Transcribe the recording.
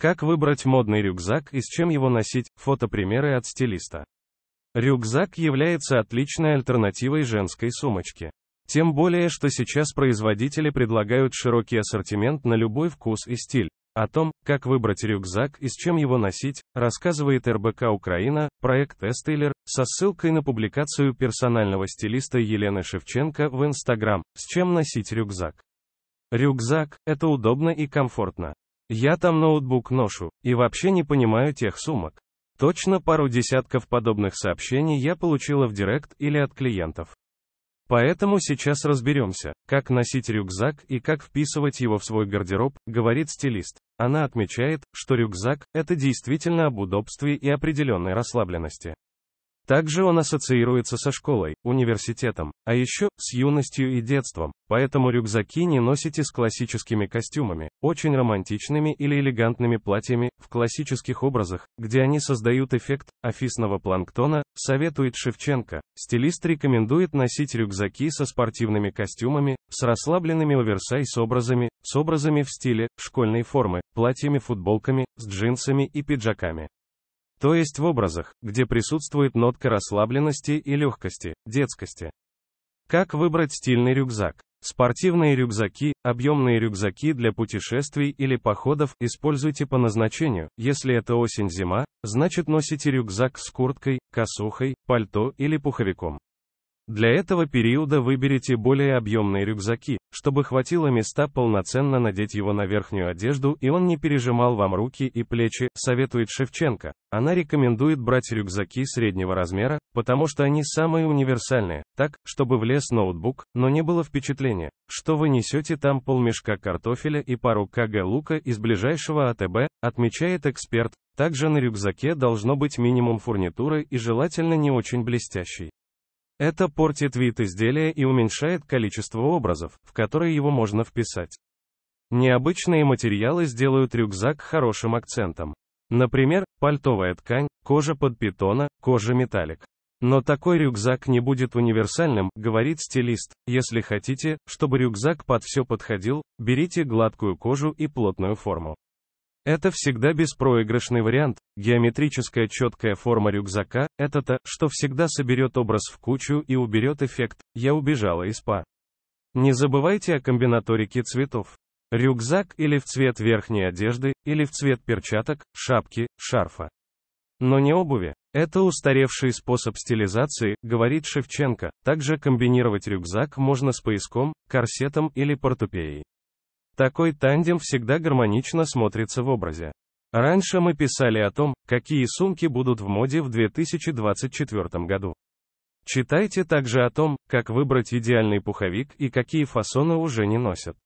Как выбрать модный рюкзак и с чем его носить, фотопримеры от стилиста. Рюкзак является отличной альтернативой женской сумочке. Тем более, что сейчас производители предлагают широкий ассортимент на любой вкус и стиль. О том, как выбрать рюкзак и с чем его носить, рассказывает РБК Украина, проект Эстейлер, со ссылкой на публикацию персонального стилиста Елены Шевченко в Инстаграм «С чем носить рюкзак?». Рюкзак – это удобно и комфортно. Я там ноутбук ношу, и вообще не понимаю тех сумок. Точно пару десятков подобных сообщений я получила в директ или от клиентов. Поэтому сейчас разберемся, как носить рюкзак и как вписывать его в свой гардероб, говорит стилист. Она отмечает, что рюкзак – это действительно об удобстве и определенной расслабленности. Также он ассоциируется со школой, университетом, а еще с юностью и детством, поэтому рюкзаки не носите с классическими костюмами, очень романтичными или элегантными платьями, в классических образах, где они создают эффект офисного планктона, советует Шевченко. Стилист рекомендует носить рюкзаки со спортивными костюмами, с расслабленными оверсайз-образами, с образами в стиле школьной формы, платьями-футболками, с джинсами и пиджаками. То есть в образах, где присутствует нотка расслабленности и легкости, детскости. Как выбрать стильный рюкзак? Спортивные рюкзаки, объемные рюкзаки для путешествий или походов используйте по назначению. Если это осень-зима, значит носите рюкзак с курткой, косухой, пальто или пуховиком. Для этого периода выберите более объемные рюкзаки, чтобы хватило места полноценно надеть его на верхнюю одежду и он не пережимал вам руки и плечи, советует Шевченко. Она рекомендует брать рюкзаки среднего размера, потому что они самые универсальные, так, чтобы влез ноутбук, но не было впечатления, что вы несете там полмешка картофеля и пару кг лука из ближайшего АТБ, отмечает эксперт. Также на рюкзаке должно быть минимум фурнитуры и желательно не очень блестящий. Это портит вид изделия и уменьшает количество образов, в которые его можно вписать. Необычные материалы сделают рюкзак хорошим акцентом. Например, пальтовая ткань, кожа под питона, кожа металлик. Но такой рюкзак не будет универсальным, говорит стилист. Если хотите, чтобы рюкзак под все подходил, берите гладкую кожу и плотную форму. Это всегда беспроигрышный вариант. Геометрическая четкая форма рюкзака – это то, что всегда соберет образ в кучу и уберет эффект «я убежала из па». Не забывайте о комбинаторике цветов. Рюкзак или в цвет верхней одежды, или в цвет перчаток, шапки, шарфа. Но не обуви. Это устаревший способ стилизации, говорит Шевченко. Также комбинировать рюкзак можно с пояском, корсетом или портупеей. Такой тандем всегда гармонично смотрится в образе. Раньше мы писали о том, какие сумки будут в моде в 2024 году. Читайте также о том, как выбрать идеальный пуховик и какие фасоны уже не носят.